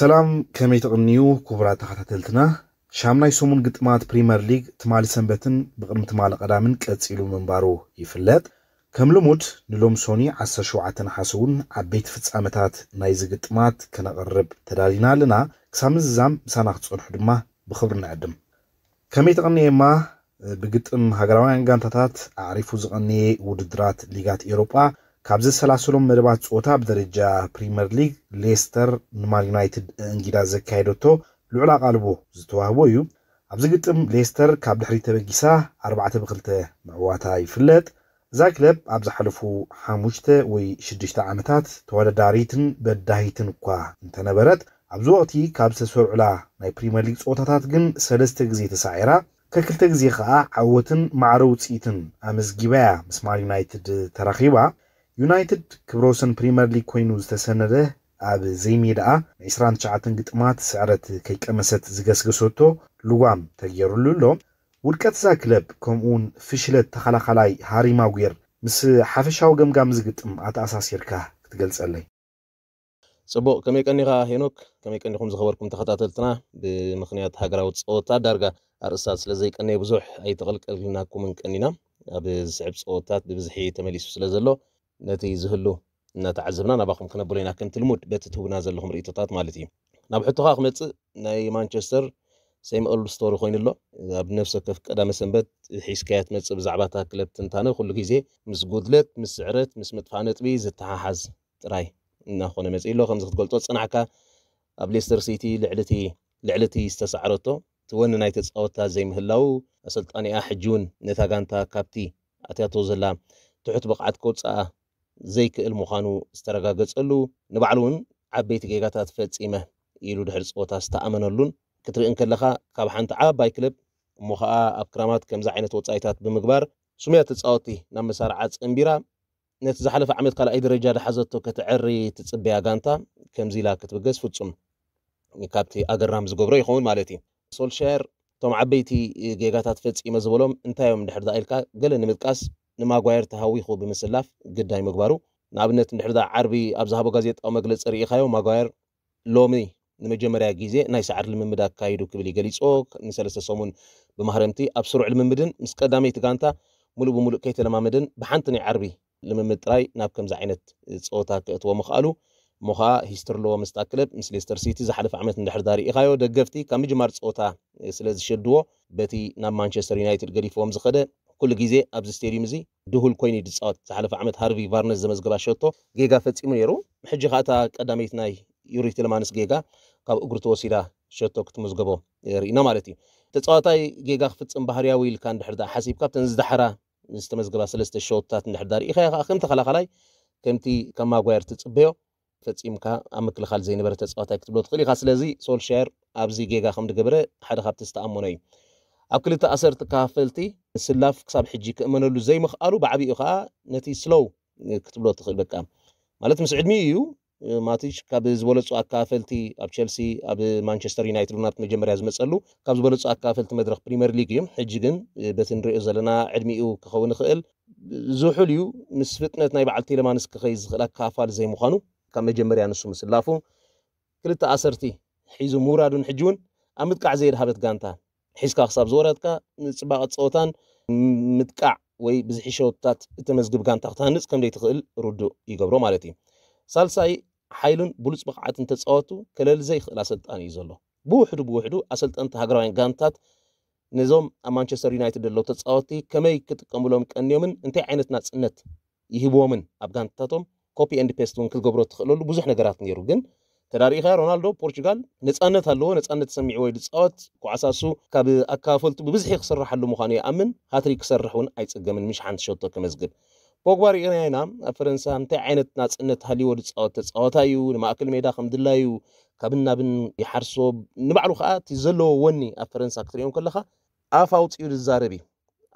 ሰላም ከመይ ተቕንዩ ክቡራት ተኸታተልትና ሻምናይ ሰሙን ግጥማት ፕሪምየር ሊግ ትማሊ ሰንበትን ብቕድሚ ትማሊ ቀዳምን ቀፂሉ ምንባሩ ይፍለጥ ከም ልሙድ ንሎም ሶኒ 17 ሓስ እውን ዓበይቲ ፍጻመታት ናይዚ ግጥማት ከነቐርብ ተዳሊና ኣለና ክሳብ ምዝዛም ምሳና ክትፀንሑ ድማ ብክብሪ ንዕድም ከመይ ተቐኒየማ ብግጥም ሃገራውያን ጋንታታት ኣዕሪፉ ዝቐኒየ ውድድራት ሊጋት ኤሮጳ ካብዚ ዝሰላሰሎም መደባት ፆታ ብደረጃ ፕሪምየር ሊግ ሌስተር ንማን ዩናይትድ እንግዳ ዘካየደቶ ልዑል ኣቓልቦ ዝተዋህቦ እዩ ኣብዚ ግጥም ሌስተር ካብ ድሕሪ ተበጊሳ 4 ብክልተ ምዕዋታ ይፍለጥ እዛ ክለብ ኣብ ዝሓለፉ ሓሙሽተ ወይ ሽዱሽተ ዓመታት ተወዳዳሪትን በዳሂትን እኳ እንተነበረት ኣብዚ ወቅቲ ካብ ዝተሰርዑላ ናይ ፕሪምየር ሊግ ፀወታታት ግን ሰለስተ ግዜ ተሳዒራ ከክልተ ግዜ ከዓ ዓወትን ማዕረ ውፅኢትን ኣመዝጊባያ ምስ ማን ዩናይትድ ተራኺባ ዩናይትድ ክብረ ወሰን ፕሪምየር ሊግ ኮይኑ ዝተሰነደ ኣብ ዘይሜድኣ 29 ግጥማት ስዕረት ከይቀመሰት ዝገስግሰቶ ልጓም ተገይሩሉ ኣሎ ውድቀት እዛ ክለብ ከምኡውን ፍሽለት ተኸላኸላይ ሃሪ ማጉየር ምስ ሓፈሻዊ ገምጋም ዝግጥም ኣተኣሳሲርካ ክትገልፀለይ ፅቡቅ ከመይ ቀኒኻ ሄኖክ ከመይ ቀኒኹም ዝኸበርኩም ተኸታተልትና ብምክንያት ሃገራዊ ፀወታ ዳርጋ ኣርእስታት ስለዘይቀነየ ብዙሕ ኣይተቐልቀልናኩምን ቀኒና ኣብ ዝስዕብ ፀወታት ብብዝሒ ተመሊሱ ስለ ዘሎ ነቲ ዝህሉ እናተዓዘብና ናብ ኣኹም ክነብሮ ኢና ከምቲ ልሙድ በቲ ትህቡና ዘለኹም ርእቶታት ማለት እዩ ናብ ሕቶ ከዓ ክመፅእ ናይ ማንቸስተር ሴም ኦልድ ስቶሪ ኮይኑ ኣሎ ኣብ ነፍሲ ወከፍ ቀዳመ ሰንበት ሒዝካያ ትመፅእ ብዛዕባ እታ ክለብ ትንታነ ኩሉ ግዜ ምስ ጉድለት ምስ ስዕረት ምስ ምጥፋእ ነጥቢ ዝተሓሓዝ ጥራይ እናኾነ መፅኢ ኣሎ ከምዚ ክትገልፆ ፅናዕካ ኣብ ሌስተር ሲቲ ልዕሊ እቲ ዝተሰዕረቶ ትወኒ ናይ ተፃወታ ዘይምህላው ኣሰልጣኒኣ ሕጂ እውን ነታ ጋንታ ካብቲ ኣትያቶ ዘላ ትሑት ብቕዓት ከውፃኣ ዘይክእል ምዃኑ ዝተረጋገፀሉ ንባዕሉ እውን ዓበይቲ ጌጋታት ፈፂመ ኢሉ ድሕሪ ፀወታ ዝተኣመነሉን ክትርእን ከለኻ ካብ ሓንቲ ዓባይ ክለብ እሞ ከዓ ኣብ ክራማት ከምዚ ዓይነት ወፃኢታት ብምግባር ሱምያ ተፃወቲ ናብ መሳርዓ ፅንቢራ ነቲ ዝሓለፈ ዓመት ካልኣይ ደረጃ ዝሓዘቶ ክትዕሪ ትፅበያ ጋንታ ከምዚ ኢላ ክትብገዝ ፍፁም ካብቲ ኣገራም ዝገብሮ ይኸውን ማለት እዩ ሶልሻር እቶም ዓበይቲ ጌጋታት ፈፂመ ዝበሎም እንታይ እዮም ድሕር ኢልካ ገለ ንምጥቃስ ንማጓየር ተሃዊኹ ብምስላፍ ግዳይ ምግባሩ ንኣብነት እንድሕር ዳ ዓርቢ ኣብ ዝሃቦ ጋዜጣዊ መግለፂ ርኢኻዮ ማጓየር ሎሚ ንመጀመርያ ግዜ ናይ ሰዓር ልምምድ ኣካይዱ ክብል ይገሊፆ ንሰለስተ ሰሙን ብማህረምቲ ኣብ ስሩዕ ልምምድን ምስ ቀዳመይቲ ጋንታ ሙሉእ ብምሉእ ከይተለማመድን ብሓንቲ ናይ ዓርቢ ልምምድ ጥራይ ናብ ከምዚ ዓይነት ፀወታ ክእትዎ ምኽኣሉ እሞኸዓ ሂስተር ለዎ ምስታ ክለብ ምስ ሌስተር ሲቲ ዝሓለፈ ዓመት እንድሕር ዳርኢኻዮ ደገፍቲ ካብ ምጅማር ፆታ ስለ ዝሸድዎ በቲ ናብ ማንቸስተር ዩናይትድ ገዲፎዎም ዝኸደ ኩሉ ግዜ ኣብዚ ስተድዩም እዚ ድሁል ኮይኑ ድፃወት ዝሓለፈ ዓመት ሃርቪ ቫርነስ ዘመዝገባ ሸቶ ጌጋ ፈፂሙ ነይሩ ሕጂ ከዓ እታ ቀዳመይት ናይ ዩሪ ቴለማንስ ጌጋ ካብ እግሩ ተወሲዳ ሸቶ ክትምዝገቦ ርኢና ማለት እዩ ተፃዋታይ ጌጋ ክፍፅም ባህርያዊ ኢልካ እንድሕር ሓሲብካ ብተን ዝዳሕራ ዝተመዝገባ ሰለስተ ሸወትታት እንድሕር ዳርኢኸ ከዓ ከም ተኸላኸላይ ከምቲ ከም ማጓየር ትፅበዮ ፈፂምካ ኣብ ምክልኻል ዘይነበረ ተፃዋታይ ክትብሎ ትኽእል ኢኻ ስለዚ ሶልሻር ኣብዚ ጌጋ ከም ድገብረ ሓደ ካብቲ ዝተኣመኖ እዩ ኣብ ክልተ ኣሰርቲ ካፈልቲ ስላፍ ክሳብ ሕጂ ክእመነሉ ዘይምኽኣሉ ብዓብኡ ከዓ ነቲ ስሎው ክትብሎ ትኽእል በቃ ማለት ምስ ዕድሚ እዩ ማቲች ካብ ዝበለፁ ኣካፈልቲ ኣብ ቸልሲ ኣብ ማንቸስተር ዩናይትድ ናብቲ መጀመርያ ዝመፀሉ ካብ ዝበለፁ ኣካፈልቲ መድረክ ፕሪምየር ሊግ እዮም ሕጂ ግን በቲ ንሪኦ ዘለና ዕድሚኡ ክኸውን ይኽእል ዝውሕል እዩ ምስ ፍጥነት ናይ በዓል ቴሌማንስ ክኸይ ዝኽእል ኣካፋል ዘይምዃኑ ካብ መጀመርያ ንሱ ምስ ላፉ ክልተ ኣሰርቲ ሒዙ ምውራዱን ሕጂ እውን ኣብ ምጥቃዕ ዘይድሃበት ጋንታ ሒዝካ ክሳብ ዝወረድካ ንፅባቐ ፀወታን ምጥቃዕ ወይ ብዝሕሸወታት እተመዝግብ ጋንታ ክትሃንፅ ከም ዘይትኽእል ርዱእ ይገብሮ ማለት እዩ ሳልሳይ ሓይልን ብሉፅ ብቕዓትን ተፃወቱ ከለል ዘይኽእል ኣሰልጣን እዩ ዘሎ ብውሕዱ ብውሕዱ ኣሰልጠንቲ ሃገራውያን ጋንታት ነዞም ኣብ ማንቸስተር ዩናይትድ ዘለዉ ተፃወቲ ከመይ ክጥቀምሎም ቀንዮምን እንታይ ዓይነት ናፅነት ይህቦምን ኣብ ጋንታቶም ኮፒ ኤንድ ፔስት እውን ክትገብሮ ትኽእለሉ ብዙሕ ነገራት ነይሩ ግን ተዳሪእኻ ሮናልዶ ፖርቹጋል ነፃነት ኣለዎ ነፃነት ሰሚዕዎ ወይ ዝፃወት ኩዓሳሱ ካብ ኣካፈልቱ ብብዝሒ ክስራሓሉ ምዃኑ ይኣምን ሃትሪክ ክሰርሕ እውን ኣይፅገምን ምሽሓንቲ ሸቶ ክመዝግብ ፖግባ ርኢና ኢና ኣብ ፈረንሳ እንታይ ዓይነት ናፅነት ሃልይዎ ዝፃወት ተፃወታ እዩ ንማእከል ሜዳ ከም ድላዩ ካብን ናብን ይሓርሶ ንባዕሉ ከዓ እቲ ዘለዎ ወኒ ኣብ ፈረንሳ ክትሪኦም ከለካ ኣፍ ኣውፅኡ ዝዛረብ እዩ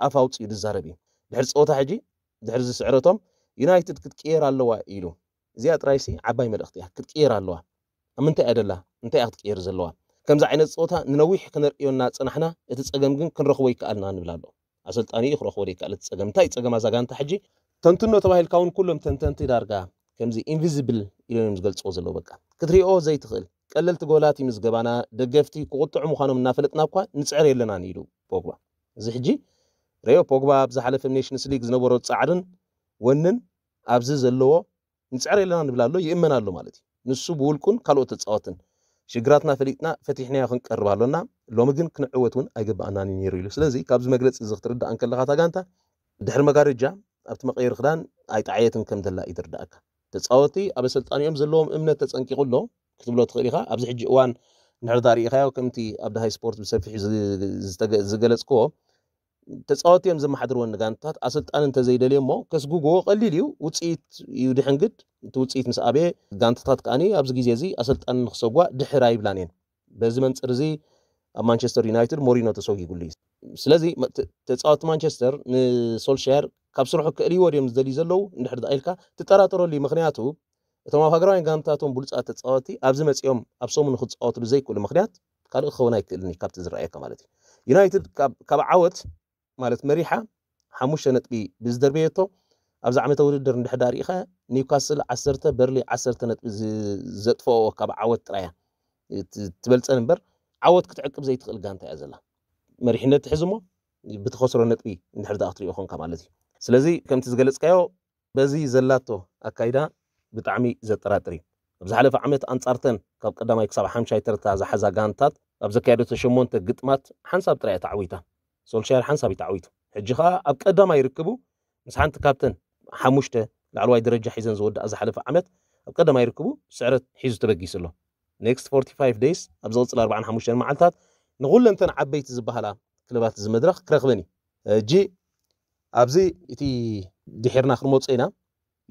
ኣፍ ኣውፅኡ ዝዛረብ እዩ ድሕሪ ፀወታ ሕጂ ድሕሪ ዝስዕረቶም ዩናይትድ ክትቅየር ኣለዋ ኢሉ እዚኣ ጥራይ ሲ ዓባይ መልእኽቲ እያ ክትቅየር ኣለዋ ኣብ ምንታይ እያ ደላ እንታይ እያ ክትቅየር ዘለዋ ከምዚ ዓይነት ፀወታ ንነዊሕ ክነርእዮና ፅናሕና እቲ ፀገም ግን ክንረኽቦ ይከኣልና ንብል ኣሎ ኣሰልጣኒ እዩ ክረኽቦ ይከኣል እቲ ፀገም እንታይ ፀገም ኣዛጋንታ ሕጂ ተንትኖ ተባሂልካ እውን ኩሎም ተንተንቲ ዳርጋ ከምዚ ኢንቪዝብል ኢሎም እዮም ዝገልፅዎ ዘለዉ በቃ ክትሪኦ ዘይትኽእል ቀለልቲ ጎላት እዩ ምዝገባና ደገፍቲ ክቁጥዑ ምዃኖም እናፈለጥና እኳ ንፅዕር የለናን ኢሉ ፖግባ እዚ ሕጂ ሬዮ ፖግባ ብዝሓለፈ ኔሽንስ ሊግ ዝነበሮ ፃዕርን ونن أبزز اللو نسعر إلى نبلا اللو يؤمن اللو مالتي نسوب ولكن قالوا تتصاوتن شجراتنا فريقنا فتحنا يا خن قرب لنا لو مجن عوتون أجب أناني نيريلو سلزي كابز مجلس إذا دا أنك لغا تاغانتا دحر مقارجا أبت مقير خدان أي تعيتن كم دلا إدر داك تتصاوتي أبي سلطان يوم زلهم إمنا تتسنكي قلهم كتب له تخليها أبز حجي وان نحر داري إخايا وكمتي أبدا هاي سبورت بسفح زغلت قوه تساوت يوم زم حضر ونجانتات أصلت أنا أنت زي دليل ما كس جوجو قليل يو وتصيت يودي حنجد توتصيت مس أبي جانتات كأني أبز جيزي أصلت أنا خصوا دحراي بلانين بزمن ترزي مانشستر يونايتد مورينو تسوي يقول لي سلازي تساوت مانشستر نسولشير كاب سرحو كألي وريم زدلي زلو ندحر دقايلكا تتراترو لي مخنياتو እቶም ኣብ ሃገራውያን ጋንታቶም ብሉፃት ተፃወቲ ኣብዚ ابسوم ኣብ ሰሙ ንክፃወትሉ ዘይክእሉ ምክንያት ካልእ ክኸውን ኣይክእልን ካብቲ زرايك مالتي يونايتد كاب ካብ ዓወት ማለት መሪሓ ሓሙሽተ ነጥቢ ብዝደርብየቶ ኣብዚ ዓመተ ውድድር እንድሕዳ ርኢኸ ኒውካስል ዓሰርተ በርሊ ዓሰርተ ነጥቢ ዘጥፈኦ ካብ ዓወት ጥራያ ትበልፀን እምበር ዓወት ክትዕቅብ ዘይትኽእል ጋንታ እያ ዘላ መሪሕነት ትሕዝሞ ብትኸስሮ ነጥቢ እንድሕር ዳ ክትሪኦ ኮንካ ማለት እዩ ስለዚ ከምቲ ዝገለፅካዮ በዚ ዘላቶ ኣካይዳ ብጣዕሚ ዘጠራጥር እዩ ኣብ ዝሓለፈ ዓመት ኣንጻርተን ካብ ቀዳማይ ክሳብ ሓምሻይ ተርታ ዝሓዛ ጋንታት ኣብ ዘካየደቶ ሸሞንተ ግጥማት ሓንሳብ ጥራይ ተዓዊታ ሶልሻር ሓንሳብ እዩ ተዓዊቱ ሕጂ ከዓ ኣብ ቀዳማይ ይርከቡ ምስ ሓንቲ ካብተን ሓሙሽተ ላዕለዋይ ደረጃ ሒዘን ዝወዳእ ዝሓለፈ ዓመት ኣብ ቀዳማይ ይርከቡ ስዕረት ሒዙ ተበጊስ ኣሎ ኔክስት 45 ደይስ ኣብ ዝቕፅል 45 መዓልትታት ንኩለንተን ዓበይቲ ዝበሃላ ክለባት እዚ መድረክ ክረኽበን እዩ እጂ ኣብዚ እቲ ድሒርና ክንመፁ ኢና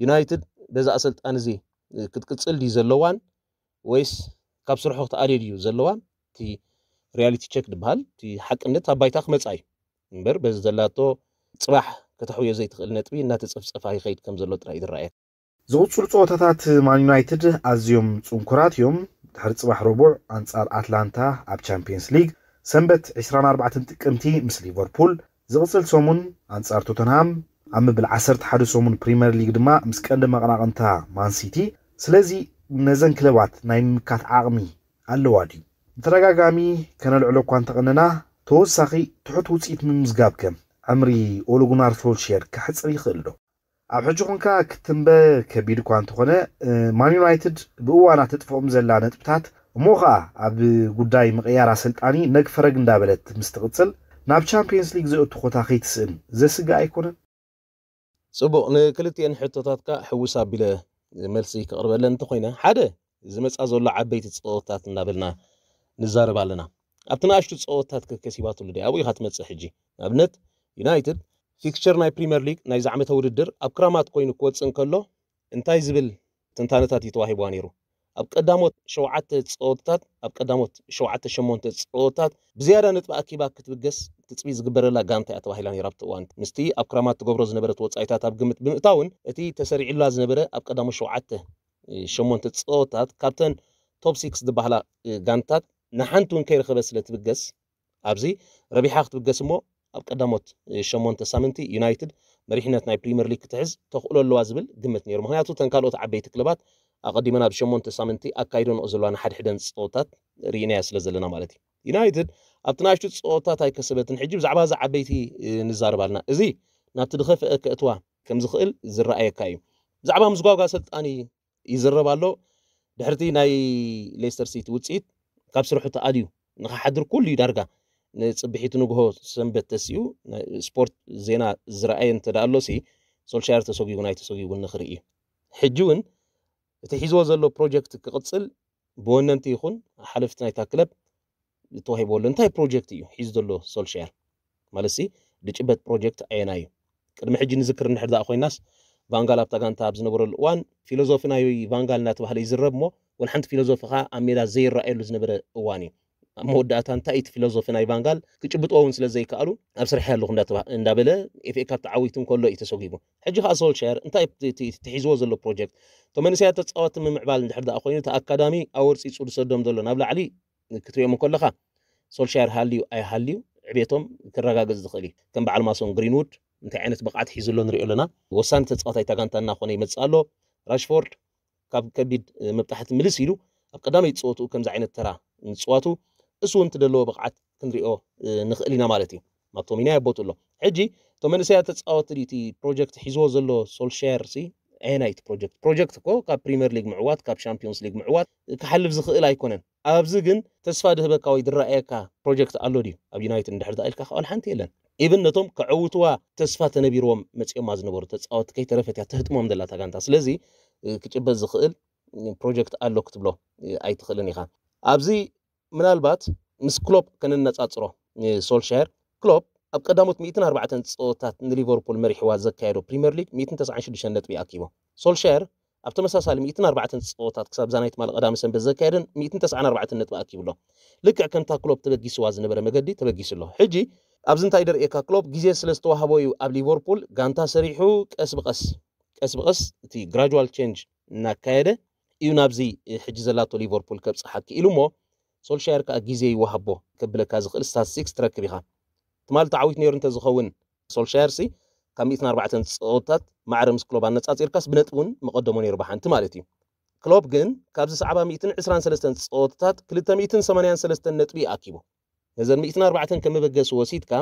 ዩናይትድ በዛ ኣሰልጣን እዚ ክትቅፅል ድዩ ዘለዋን ወይስ ካብ ስርሑ ክትኣልየ ድዩ ዘለዋን እቲ ሪያሊቲ ቸክ ድበሃል እቲ ሓቅነት ኣብ ባይታ ክመፃ እዩ እምበር በዚ ዘላቶ ፅባሕ ከተሕውዮ ዘይትኽእል ነጥቢ እናተፀፍፀፋ ይኸይድ ከም ዘሎ ጥራይ ዝረአየ ዝቕፅሉ ፀወታታት ማን ዩናይትድ ኣዝዮም ፅንኩራት እዮም ድሕሪ ፅባሕ ረቡዕ ኣንጻር ኣትላንታ ኣብ ቻምፒየንስ ሊግ ሰንበት 24 ጥቅምቲ ምስ ሊቨርፑል ዝቕፅል ሰሙን ኣንጻር ቶተንሃም ኣብ ምብል 11 ሰሙን ፕሪምየር ሊግ ድማ ምስ ቀንዲ መቐናቕንታ ማንሲቲ ስለዚ ነዘን ክለባት ናይ ምምካት ዓቕሚ ኣለዋ ድዩ ብተደጋጋሚ ከነልዕሎ እኳ እንተቐንና ተወሳኺ ትሑት ውፅኢት ምምዝጋብ ከም ዕምሪ ኦሎጉናር ሶልሸር ክሕፅር ይኽእል ዶ ኣብ ሕጂ ኮንካ ክትንበ ከቢድ እኳ እንተኾነ ማን ዩናይትድ ብእዋናት እጥፍኦም ዘላ ነጥብታት እሞ ከዓ ኣብ ጉዳይ ምቕያር ኣሰልጣኒ ነግፈረግ እንዳበለት ምስ ትቕፅል ናብ ቻምፒየንስ ሊግ ዘእቱ ኮታ ከይትስእን ዘስጋ ኣይኮነን ፅቡቕ ንክልትኤን ሕቶታትካ ሕውስ ኣቢለ መልሲ ክቕርበለን እንተኮይነ ሓደ ዝመፃ ዘሎ ዓበይቲ ፀወታት እናበልና ንዛረብ ኣለና ኣብቲ ናእሽቱ ፀወትታት ከሲባትሉ ዲ ኣብኡ ኢኻ ትመፅእ ሕጂ ንኣብነት ዩናይትድ ፊክቸር ናይ ፕሪምየር ሊግ ናይ ዝዓመተ ውድድር ኣብ ክራማት ኮይኑ ክወፅእ እንከሎ እንታይ ዝብል ትንታነታት እዩ ተዋሂብዋ ነይሩ ኣብ ቀዳሞት ሸውዓተ ፀወትታት ኣብ ቀዳሞት ሸውዓተ ሸሞንተ ፀወትታት ብዝያዳ ነጥቢ ኣኪባ ክትብገስ ትፅቢ ዝግበረላ ጋንታ እያ ተባሂላ ነይራ ኣብቲ እዋን ምስቲ ኣብ ክራማት ትገብሮ ዝነበረት ወፃኢታት ኣብ ግምት ብምእታውን እቲ ተሰሪዒላ ዝነበረ ኣብ ቀዳሞት ሸውዓተ ሸሞንተ ፀወትታት ካብተን ቶፕ ሲክስ ዝበሃላ ጋንታት ንሓንቲ እውን ከይረኸበ ስለ ትብገስ ኣብዚ ረቢሓ ክትብገስ እሞ ኣብ ቀዳሞት ሸሞንተ ሳምንቲ ዩናይትድ መሪሕነት ናይ ፕሪምየር ሊግ ክትሕዝ ተኽእሎ ኣለዋ ዝብል ግምት ነይሩ ምክንያቱ ተን ካልኦት ዓበይቲ ክለባት ኣቐዲመን ኣብ ሸሞንተ ሳምንቲ ኣካይደንኦ ዘለዋ ንሓድሕደን ፀወታት ርኢናያ ስለ ዘለና ማለት እዩ ዩናይትድ ኣብቲ ናይሽቱ ፀወታት ኣይከሰበትን ሕጂ ብዛዕባ እዚ ዓበይቲ ንዛረብ ኣለና እዚ ናብቲ ድኸፍአ ክእትዋ ከም ዝኽእል ዝረኣየካ እዩ ብዛዕባ ምዝጓጓ ሰልጣኒ ይዝረብ ኣሎ ድሕርቲ ናይ ሌስተር ሲቲ ውፅኢት كاب سرحو تاديو نخا حدر كل يدارغا نصبحيت نغهو سنبت تسيو سبورت زينا زراعي انت دالو سي سول شارت سوغي يونايت سوغي يون نخري حجون تهيزو زلو بروجكت كقصل بوننتي يخون حلفت نايتا كلب توهي بولن تاي بروجكت يو هيز دالو سول شير مالسي دچبت بروجكت اي ان اي قدم حجي نذكر نحدا اخوي ناس فانغال ابتاغان تابز نبرل وان فيلوزوفينا يو فانغال نات بحال يزرب مو ወንሓንቲ ፊሎዞፊ ከዓ ኣብ ሜዳ ዘይረኣየሉ ዝነበረ እዋን እዩ ኣብ መወዳእታ እንታይ እቲ ፊሎዞፊ ናይ ቫንጋል ክጭብጦ እውን ስለ ዘይከኣሉ ኣብ ስራሕ ያለኹ እንዳበለ ኤፍኤ ካብ ተዓዊቱ ከሎ እዩ ተሰጉሙ ሕጂ ከዓ ሶልሻር እንታይ ትሒዝዎ ዘሎ ፕሮጀክት ተመንስያት ተፃወቲ ምምዕባል እንድሕር ዳኣ ኮይኑ እቲ ኣካዳሚ ኣወርፂፁ ዝሰዶም ዘሎ ናብ ላዕሊ ክትሪኦሞ ከለካ ሶልሻር ሃልዩ ኣይሃልዩ ዕብቶም ክረጋገፅ ዝኽእል እዩ ከም በዓል ማሶን ግሪንውድ እንታይ ዓይነት ብቕዓት ሒዙሎ ንሪኦ ኣለና ወሳኒ ተፃዋታይ ታጋንታ እናኾነ ይመፅእ ኣሎ ራሽፎርድ كاب كبد مبتحت ملس يلو القدامي تصوتو كم زعينة ترى تصوتو اسو انت دلو بقعد كنري او نخلينا مالتي ما تومينا يبوت الله عجي تومين سيات تصوت لي تي بروجكت حيزوز الله سول شير سي اينايت بروجكت بروجكت كو كاب بريمير ليج معوات كاب شامبيونز ليج معوات كحلف زخيل ايكونن ابزغن تسفا ده بكا ويدرا ايكا بروجكت الودي اب يونايتد ندحر دايلكا خول حنت يلن ايفن نتوم كعوتوا تسفا تنبيروم مصيو ماز نبر تصاوت كي ترفت يا تهتمو مدلا تاغانتا سلازي ክጭበጥ ዝኽእል ፕሮጀክት ኣሎ ክትብሎ ኣይትኽእልን ኢኻ ኣብዚ ምናልባት ምስ ክሎፕ ከነነፃፅሮ ሶልሻየር ክሎፕ ኣብ ቀዳሞት 104 ፀወታት ንሊቨርፑል መሪሕዋ ዘካየዶ ፕሪምየር ሊግ 196 ነጥቢ ኣኪቦ ሶልሻየር ኣብ ተመሳሳሊ 104 ፀወታት ክሳብ ዛ ናይ ትማል ቀዳሚ ሰንበት ዘካየደን 194 ነጥቢ ኣኪብሎ ልክዕ ከምታ ክሎፕ ተበጊስዋ ዝነበረ መገዲ ተበጊሱ ኣሎ ሕጂ ኣብዚ እንታይ ደርእየካ ክሎፕ ግዜ ስለ ዝተዋህቦ እዩ ኣብ ሊቨርፑል ጋንታ ሰሪሑ ቀስ ብቀስ ቀስ ብቐስ እቲ ግራጅዋል ቼንጅ እናካየደ እዩ ናብዚ ሕጂ ዘላቶ ሊቨርፑል ከብፅሓኪ ኢሉ እሞ ሶልሻየር ከዓ ግዜ ይወሃቦ ከብለካ ዝኽእል ስታትስቲክስ ትረክብ ኢኻ ትማል ተዓዊት ነይሩ እንተዝኸውን ሶልሻየር ሲ ካብ 104 ፀወታት ማዕረ ምስ ክሎብ ኣነፃፂርካስ ብነጥቢ እውን መቐደሞ ነይሩ ብሓንቲ ማለት እዩ ክሎብ ግን ካብዚ ሰዕባ 123 ፀወታታት 283 ነጥቢ ይኣኪቡ ነዘን 104 ከም መበገሲ ወሲድካ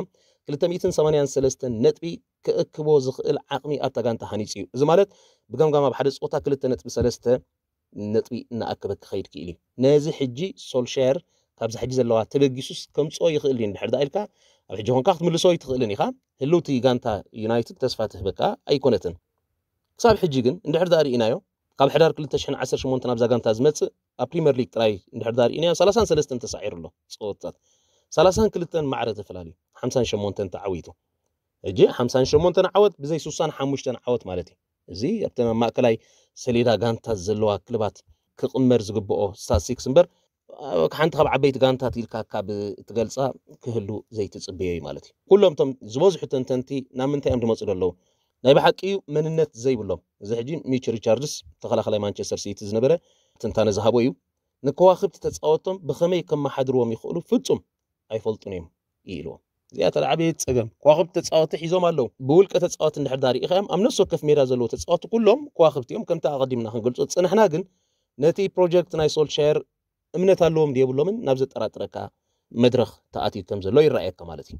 نتبي كأكبو زخيل عقمي أرتغان تحانيسيو إذا مالت بغم غم بحدث أوتا كلتا نتبي سلستة نتبي ناكبك خير كيلي نازي حجي سول شير كابز حجي زلوا تبقيسوس كمسو يخيلين نحر دائلكا أبحجي هون كاخت ملسو يتخيليني خا هلو تي غانتا يونايتد تسفاته بكا أي كونتن كساب حجي غن نحر داري إنايو قال حدار كل تشحن عشر شمون تنابزا غانتا زمتس أبريمير ليك تراي نحر داري إنايو سلسان سلستن تسعير له صوتات ሰላሳን ክልተን ማዕረ ተፈላለዩ ሓምሳን ሸሞንተን ተዓዊቱ እጂ ሓምሳን ሸሞንተን ዓወት ብዘይ ስሳን ሓሙሽተን ዓወት ማለት እዩ እዚ ኣብተን ኣብ ማእከላይ ሰሌዳ ጋንታት ዘለዋ ክልባት ክቕመር ዝግብኦ ስታትስቲክስ እምበር ሓንቲ ካብ ዓበይቲ ጋንታት ኢልካ ካብ ትገልፃ ክህሉ ዘይትፅበዮ እዩ ማለት እዩ ኩሎም እቶም ዝበዝሑ ተንተንቲ ናብ ምንታይ እዮም ድመፁ ዘለዉ ናይ ብሓቂ መንነት ዘይብሎም እዚ ሕጂ ሚች ሪቻርድስ ተኸላኸላይ ማንቸስተር ሲቲ ዝነበረ ትንታነ ዝሃቦ እዩ ንከዋኽብቲ ተፃወቶም ብኸመይ ከመሓድርዎም ይኽእሉ ፍፁም ኣይፈልጡን እዮም እዩ ኢልዎም እዚኣ ተለዓበየ ፀገም ከዋኽብቲ ተፃወቲ ሒዞም ኣለው ብውልቀ ተፃወቲ እንድሕር ዳርኢ ከዮም ኣብ ነፍሲ ወከፍ ሜዳ ዘለዎ ተፃወቲ ኩሎም ከዋኽብቲ እዮም ከምቲ ኣቐዲምና ክንገልፆ ፅንሕና ግን ነቲ ፕሮጀክት ናይ ሶልሻየር እምነት ኣለዎም ድየብሎምን ናብ ዘጠራጥረካ መድረኽ ተኣትዩ ከም ዘሎ ይረኣየካ ማለት እዩ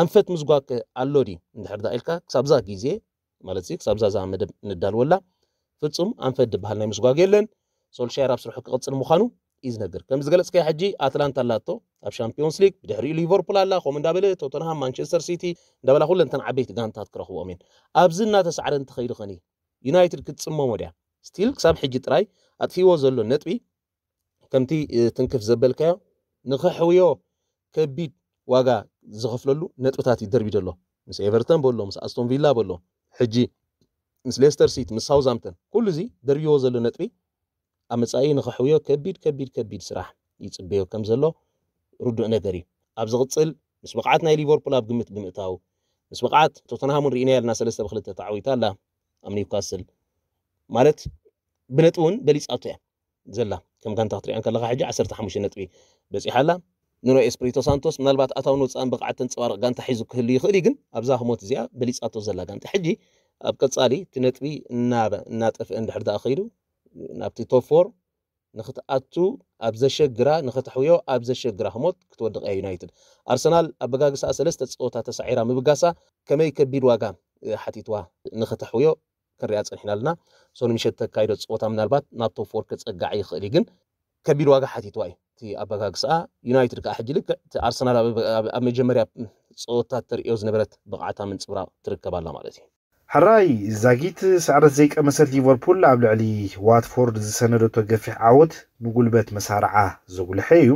ኣንፈት ምዝጓክ ኣሎ ድዩ እንድሕር ዳኢልካ ክሳብዛ ግዜ ማለት እዩ ክሳብዛ ዛ መደብ ንዳልወላ ፍፁም ኣንፈት ድበሃል ናይ ምስጓግ የለን ሶልሻየር ኣብ ስርሑ ክቕፅል ምዃኑ ኢዝ ነገር ከም ዝገለጽካዮ ሕጂ ኣትላንታ ኣላቶ ኣብ ሻምፒዮንስ ሊግ ብድሕሪኡ ሊቨርፑል ኣላ ከምኡ እንዳበለ ቶተንሃም ማንቸስተር ሲቲ እንዳበላ ኩለንተን ዓበይቲ ጋንታት ክረኽቦም እየን ኣብዚ እናተሳዕረ እንትኸይዱ ኸኒ ዩናይትድ ክትፅመሞ ድያ ስቲል ክሳብ ሕጂ ጥራይ ኣጥፊዎ ዘሎ ነጥቢ ከምቲ ትንክፍ ዘበልካዮ ንክሕውዮ ከቢድ ዋጋ ዝኸፍለሉ ነጥብታት ይደርቢ ዘሎ ምስ ኤቨርተን በሎ ምስ ኣስቶን ቪላ በሎ ሕጂ ምስ ሌስተር ሲቲ ምስ ሳውዝሃምፕተን ኩሉ እዚ ደርቢዎ ዘሎ ነጥቢ أمسأي نخحويه كبير كبير كبير صراحة يتبيه كم زلا ردوا نجري أبزغتصل مش بقعتنا ليفربول أبجمت جمتها مش بقعت توتنهام رينيال ناس لسه بخلت تعويتها لا أم نيوكاسل مالت بنتون بليس أطيع زلا كم كان تغطري أنك لغة حاجة عسرت حمش نتبي بس إحلا نونو إسبريتو سانتوس من البات أتاو نوتس أن بقعت تنصور كان تحيزو كل يخليجن أبزاه موت زيا بليس أطو زلا كان تحجي أبكت صالي تنتبي نابا ناتف عند حرد أخيرو ናብቲ ቶፎር ንኽትኣቱ ኣብ ዘሸግራ ንኽትሕውዮ ኣብ ዘሸግራ ህሞት ክትወድቕ እያ ዩናይትድ ኣርሰናል ኣበጋግሳኣ ሰለስተ ፀወታ ተሳዒራ ምብጋሳ ከመይ ከቢድ ዋጋ ሓቲትዋ ንኽትሕውዮ ክንሪኣ ፀኒሕና ኣለና ሶኒ ምሸት ተካይዶ ፀወታ ምናልባት ናብ ቶፎር ክፀጋዕ ይኽእል እዩ ግን ከቢድ ዋጋ ሓቲትዋ እዩ እቲ ኣበጋግሳኣ ዩናይትድ ከዓ ሕጂ ልክዕ እቲ ኣርሰናል ኣብ መጀመርያ ፀወታ ተሪዮ ዝነበረት ብቕዓታ ምንፅብራቕ ትርከብ ኣላ ማለት እዩ ሓራይ ዛጊት ስዕረት ዘይቀመሰት ሊቨርፑል ኣብ ልዕሊ ዋትፎርድ ዝሰነደቶ ገፊሕ ዓወት ንጉልበት መሳርዓ ዘጉልሐ እዩ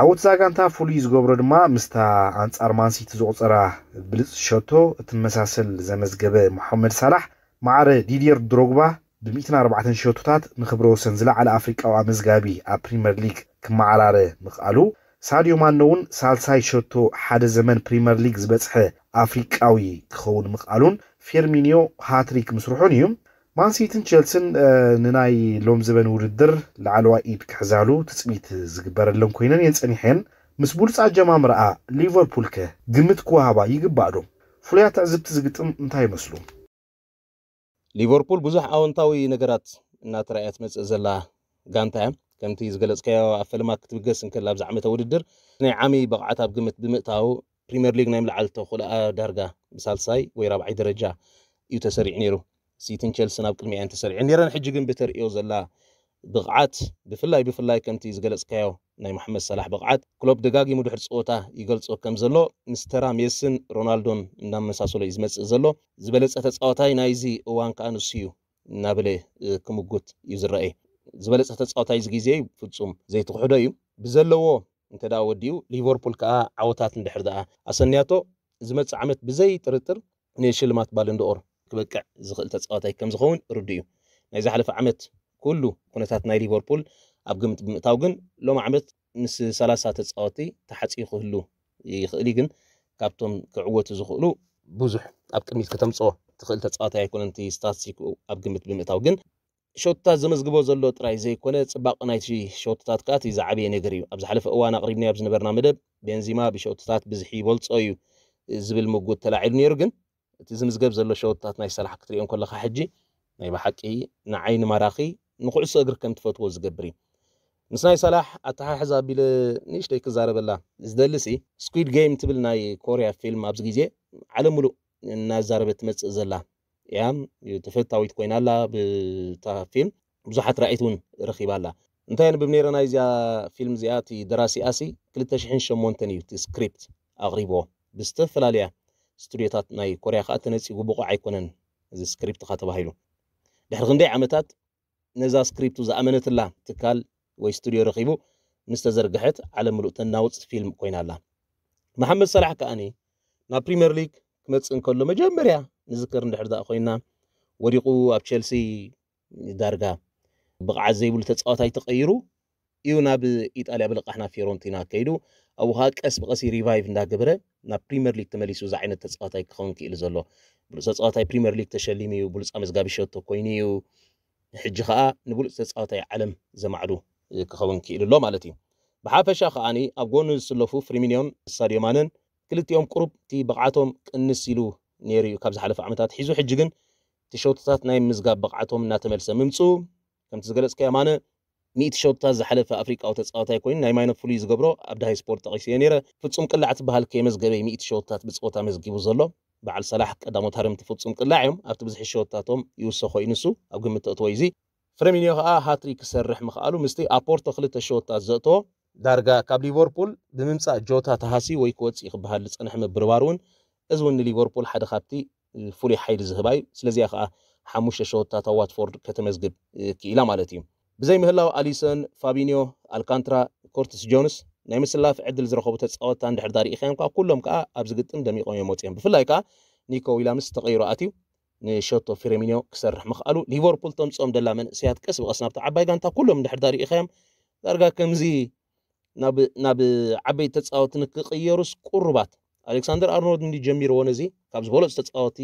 ዓወት ዛጋንታ ፍሉይ ዝገብሮ ድማ ምስታ ኣንጻር ማንሲቲ ዘቑፀራ ብልፅ ሸቶ እትመሳሰል ዘመዝገበ መሐመድ ሳላሕ ማዕረ ዲድየር ድሮግባ ብ104 ሸቶታት ንክብረ ወሰን ዝለዓለ ኣፍሪቃዊ ኣመዝጋቢ ኣብ ፕሪምየር ሊግ ክመዓራረ ምኽኣሉ ሳድዮ ማነ እውን ሳልሳይ ሸቶ ሓደ ዘመን ፕሪምየር ሊግ ዝበፅሐ ኣፍሪቃዊ ክኸውን ምኽኣሉን ፌርሚኒዮ ሃትሪክ ምስርሑን እዩ ማንሲትን ቸልስን ንናይ ሎም ዝበን ውድድር ላዕለዋ ኢድ ክሕዛሉ ትፅቢት ዝግበረለን ኮይነን እየን ፀኒሐን ምስ ብሉፅ ኣጀማምርኣ ሊቨርፑል ከ ግምት ክወሃባ ይግባእ ዶ ፍሉያት ኣዕዝብቲ ዝግጥም እንታይ ይመስሉ ሊቨርፑል ብዙሕ ኣወንታዊ ነገራት እናተረኣያ ትመፅእ ዘላ ጋንታ እያ ከምቲ ዝገለፅካዮ ኣብ ፈለማ ክትብገስ እንከል ኣብዛ ዓመተ ውድድር ናይ ዓሚ በቕዓት ኣብ ግምት ብምእታው ፕሪምየር ሊግ ናይ ምልዓል ዳርጋ ብሳልሳይ ወይ ራብዓይ ደረጃ እዩ ተሰሪዕ ነይሩ ሲትን ቸልስን ኣብ ቅድሚ እየን ተሰሪዐን ነይረን ሕጂ ግን ብተርእዮ ዘላ ብቕዓት ብፍላይ ብፍላይ ከምቲ ዝገለጽካዮ ናይ መሐመድ ሰላሕ ብቕዓት ክሎብ ደጋጊሙ ድሕሪ ፀወታ ይገልፆ ከም ዘሎ ምስተራ ሜስን ሮናልዶን እናመሳሰሎ እዩ ዝመፅእ ዘሎ ዝበለፀ ተፃወታይ ናይዚ እዋን ከዓ ንሱ እዩ እናበለ ክምጉት እዩ ዝረአየ ዝበለፀ ተፃወታይ እዚ ግዜ ፍፁም ዘይትኩሕዶ እዩ ብዘለዎ እንተዳ ወዲኡ ሊቨርፑል ከዓ ዓወታት እንድሕር ደኣ ኣሰንያቶ ዝመፅእ ዓመት ብዘይ ጥርጥር ንሽልማት ባልንዶኦር ክበቅዕ ዝኽእል ተፃዋታይ ከም ዝኸውን ርዱ እዩ ናይ ዝሓለፈ ዓመት ኩሉ ኩነታት ናይ ሊቨርፑል ኣብ ግምት ብምእታው ግን ሎም ዓመት ምስ ሰላሳ ተፃወቲ ተሓፂ ክህሉ ይኽእል ግን ካብቶም ክዕወቱ ዝኽእሉ ብዙሕ ኣብ ቅድሚት ከተምፅኦ ትኽእል ተፃዋታይ ኣይኮነንቲ ስታትሲክ ኣብ ግምት ብምእታው ግን ሸወትታት ዘመዝግቦ ዘሎ ጥራይ ዘይኮነ ፅባቐ ናይቲ ሸወትታት ከዓ እቲ ዝዓበየ ነገር እዩ ኣብ ዝሓለፈ እዋን ኣቕሪብናዮ ኣብ ዝነበርና መደብ ቤንዚማ ብሸወትታት ብዝሒ ይበልፆ እዩ ዝብል ምጉድ ተላዒሉ ነይሩ ግን እቲ ዝምዝገብ ዘሎ ሸወትታት ናይ ሰላሕ ክትሪኦም ከለካ ሕጂ ናይ ብሓቂ ንዓይኒ ማራኺ ንኩዕሶ እግሪ ከም ትፈትዎ ዝገብር እዩ ምስ ናይ ሰላሕ ኣተሓሕዛ ኣቢለ ንእሽተይ ክዛረበላ ዝደሊ ሲ ስኩድ ጌም ትብል ናይ ኮርያ ፊልም ኣብዚ ግዜ ዓለም ሙሉእ እናዛረበት ትመፅእ ዘላ እያ ተፈታዊት ኮይና ኣላ ብታ ፊልም ብዙሓት ራእይት እውን ረኺባ ኣላ እንታይ ንብብ ነረና እዚኣ ፊልም እዚኣ እቲ ደራሲኣሲ 208 እዩ እቲ ስክሪፕት ኣቕሪቦ ብዝተፈላለያ ስቱድዮታት ናይ ኮርያ ከዓ ተነፂጉ ብቑዕ ኣይኮነን እዚ ስክሪፕት ካ ተባሂሉ ድሕሪ ክንደይ ዓመታት ነዛ ስክሪፕቱ ዝኣመነትላ ትካል ወይ ስቱድዮ ረኺቡ ምስ ተዘርግሐት ዓለም ምሉእ ተናውፅ ፊልም ኮይና ኣላ መሓመድ ሰላሕ ከዓኒ ናብ ፕሪምየር ሊግ ክመፅእ እንከሎ መጀመርያ نذكر نحر ذا أخينا وريقو أب تشيلسي دارجا بقع زي بول تتصاوت هاي تغيرو يونا بإيطاليا بلقحنا في رونتينا كيدو أو هاك أسبق أسي ريفايف ندا قبرة نا بريمير ليك تمليسو زعين التتصاوت هاي كخون كي إلزولو بلو تتصاوت هاي بريمير ليك تشليميو بلو تسامز غابي شوتو كوينيو حج خاء نبول تتصاوت هاي علم زمعلو كخون كي إلزولو مالتي بحافشا خاني أبقون نسلوفو فريمينيون ساريومانن كلت يوم قرب تي بقعتهم كنسيلو ነይሩ እዩ ካብ ዝሓለፈ ዓመታት ሒዙ ሕጂ ግን እቲ ሸውጥታት ናይ ምዝጋብ ብቕዓቶም እናተመልሰ ምምፁ ከምቲ ዝገለጽከ የማነ ሚእቲ ሸውጥታት ዝሓለፈ ኣፍሪቃዊ ተፃዋታይ ኮይኑ ናይ ማይኖት ፍሉይ ዝገብሮ ኣብ ዳሃይ ስፖርት ጠቂሱ እየ ነይረ ፍጹም ቅላዕ ትበሃል ከየመዝገበይ ሚእቲ ሸውጥታት ብፅወታ መዝጊቡ ዘሎ በዓል ሰላሕ ቀዳሞት ሃርምቲ ፍጹም ቅላዕ እዮም ኣብቲ ብዙሕ ሸወጥታቶም ይውሰኮ እዩ ንሱ ኣብ ግምት ተእትዎ እዩ ፍረሚኒዮ ከዓ ሃትሪ ክሰርሕ ምኽኣሉ ምስቲ ኣፖርቶ ክልተ ሸወጥታት ዘእትዎ ዳርጋ ካብ ሊቨርፑል ብምምፃእ ጆታ ተሃሲ ወይ ክወፅእ ክበሃል ዝፀንሐ ምብርባር እውን እዚ እውን ንሊቨርፑል ሓደ ካብቲ ፍሉይ ሓይሊ ዝህባ እዩ ስለዚያ ከዓ ሓሙሽተ ሸወታት ኣብ ዋትፎርድ ከተመዝግብ ክኢላ ማለት እዩ ብዘይ ምህላው ኣሊሰን ፋቢኒዮ ኣልካንትራ ኮርቲስ ጆንስ ናይ ምስላፍ ዕድል ዝረኸቡ ተፃወታ እንድሕር ዳሪኢኸዮም ከዓ ኩሎም ከዓ ኣብ ዝግጥም ደሚቆም እዮም ወፂኦም ብፍላይ ከዓ ኒኮ ዊላምስ ተቐይሩ ኣትዩ ንሸቶ ፊረሚኒዮ ክሰርሕ ምኽኣሉ ሊቨርፑል ተምፅኦም ደላ መንእሰያት ቀስ ብቐስ ናብቲ ዓባይ ጋንታ ኩሎም እንድሕር ዳሪኢኸዮም ዳርጋ ከምዚ ናብ ዓበይቲ ተፃወቲ ንክቕየሩስ ቁርባት ኣሌክሳንደር ኣርኖልድ ንጀሚርዎ ነዚ ካብ ዝበለፁ ተፃወቲ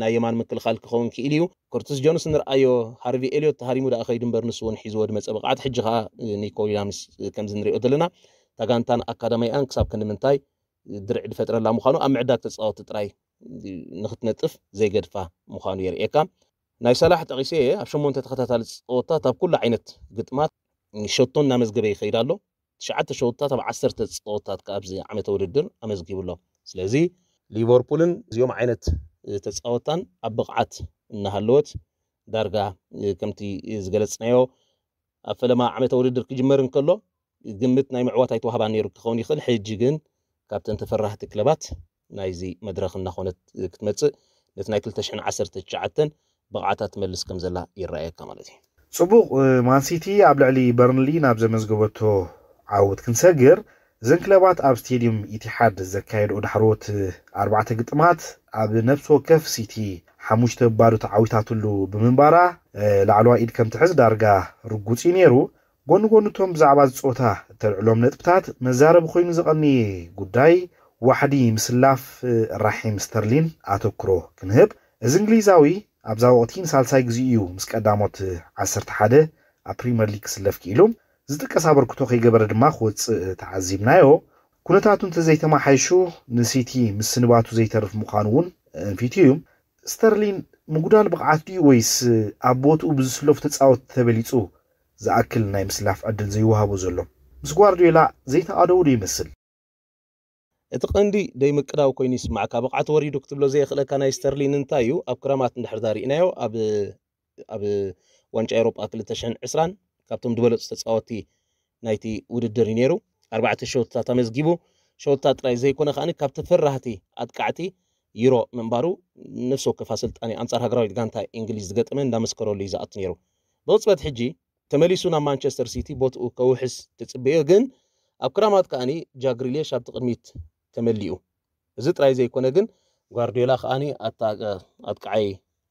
ናይ የማን ምክልኻል ክኸውን ክእል እዩ ኮርትስ ጆንስ ንርኣዮ ሃርቪ ኤልዮት ተሃሪሙ ዳኣ ኸይድ እምበር ንስ እውን ሒዝዎ ድመፀ ብቕዓት ሕጂ ከዓ ኒኮ ዊልያምስ ከምዚ ንሪኦ ዘለና ታጋንታን ኣካዳሚያን ክሳብ ክንድምንታይ ድርዕ ድፈጥረላ ምዃኑ ኣብ ምዕዳግ ተፃወቲ ጥራይ ንክትነጥፍ ዘይገድፋ ምዃኑ የርእየካ ናይ ሰላሕ ጠቂሰ እየ ኣብ ሸሞንተ ተኸታታሊ ፀወታት ኣብ ኩሉ ዓይነት ግጥማት ሸቶ እናመዝገበ ይኸይድ ኣሎ ትሽዓተ ሸውታት ኣብ ዓሰርተ ፀወታት ኣብዚ ዓመተ ውድድር ኣመዝጊቡሎ ስለዚ ሊቨርፑልን እዚኦም ዓይነት ተፃወታን ኣብ ብቕዓት እናሃለወት ዳርጋ ከምቲ ዝገለፅናዮ ኣብ ፈለማ ዓመተ ውድድር ክጅመር እንከሎ ግምት ናይ ምዕዋት ኣይተዋህባ ነይሩ ክኸውን ይኽእል ሕጂ ግን ካብተን ተፈራህቲ ክለባት ናይዚ መድረኽ እናኾነት ክትመፅእ ነቲ ናይ 219 ብቕዓታ ትመልስ ከም ዘላ ይረኣየካ ማለት እዩ ፅቡቕ ማንሲቲ ኣብ ልዕሊ በርንሊ ናብ ዘመዝገበቶ ዓወት ክንሰግር እዘን ክለባት ኣብ ስተድየም ኢትሓድ ዘካየድኦ ዳሕሮት ኣርባዕተ ግጥማት ኣብ ነፍሲ ወከፍ ሲቲ ሓሙሽተ ባዶ ተዓዊታትሉ ብምንባራ ላዕለዋ ኢድ ከም ትሕዝ ዳርጋ ርጉፂ ነይሩ ጎኒ ጎኒ እቶም ብዛዕባ ዝፆታ እተልዕሎም ነጥብታት መዛረቢ ኮይኑ ዝቐኒ ጉዳይ ዋሕዲ ምስላፍ ራሒም ስተርሊን ኣተክሮ ክንህብ እዚ እንግሊዛዊ ኣብዛ ወቅቲ ንሳልሳይ ግዜ እዩ ምስ ቀዳሞት 11 ኣብ ፕሪምየር ሊግ ክስለፍ ክኢሉ ዝጥቀስ ኣበርክቶ ከይገበረ ድማ ክወፅእ ተዓዚብናዮ ኩነታቱ እንተዘይተማሓይሹ ንሲቲ ምስንባቱ ዘይተርፍ ምዃኑ እውን እንፊቱ እዩ ስተርሊን ምጉዳል ብቕዓት ድዩ ወይስ ኣብ ቦትኡ ብዝስለፉ ተፃወቲ ተበሊፁ ዝኣክል ናይ ምስላፍ ዕድል ዘይወሃቦ ዘሎ ምስ ጓርዲዮላ ዘይተኣደው ዶ ይመስል እቲ ቀንዲ ደይምቅዳው ኮይኑ ይስማዓካ ብቕዓት ወሪዱ ክትብሎ ዘይኽእለካ ናይ ስተርሊን እንታይ እዩ ኣብ ክረማት እንድሕር ዳርኢናዮ ኣብ ዋንጫ ኤሮጳ 220 ካብቶም ዝበለፁ ተፃወቲ ናይቲ ውድድር እዩ ነይሩ ኣርባዕተ ሸውትታት ኣመዝጊቡ ሸውትታት ጥራይ ዘይኮነ ከዓኒ ካብ ተፈራህቲ ኣጥቃዕቲ ዩሮ ምንባሩ ነፍሲ ወከፍ ኣሰልጣኒ ኣንጻር ሃገራዊት ጋንታ እንግሊዝ ዝገጥመ እንዳመስከረሉ እዩ ዝኣቱ ነይሩ ብቕፅበት ሕጂ ተመሊሱ ናብ ማንቸስተር ሲቲ ቦትኡ ከውሕስ ትፅበዮ ግን ኣብ ክራማት ከዓኒ ጃግሪሌሽ ኣብቲ ቅድሚት ተመሊኡ እዚ ጥራይ ዘይኮነ ግን ጓርዲዮላ ከዓኒ ኣጥቃዓይ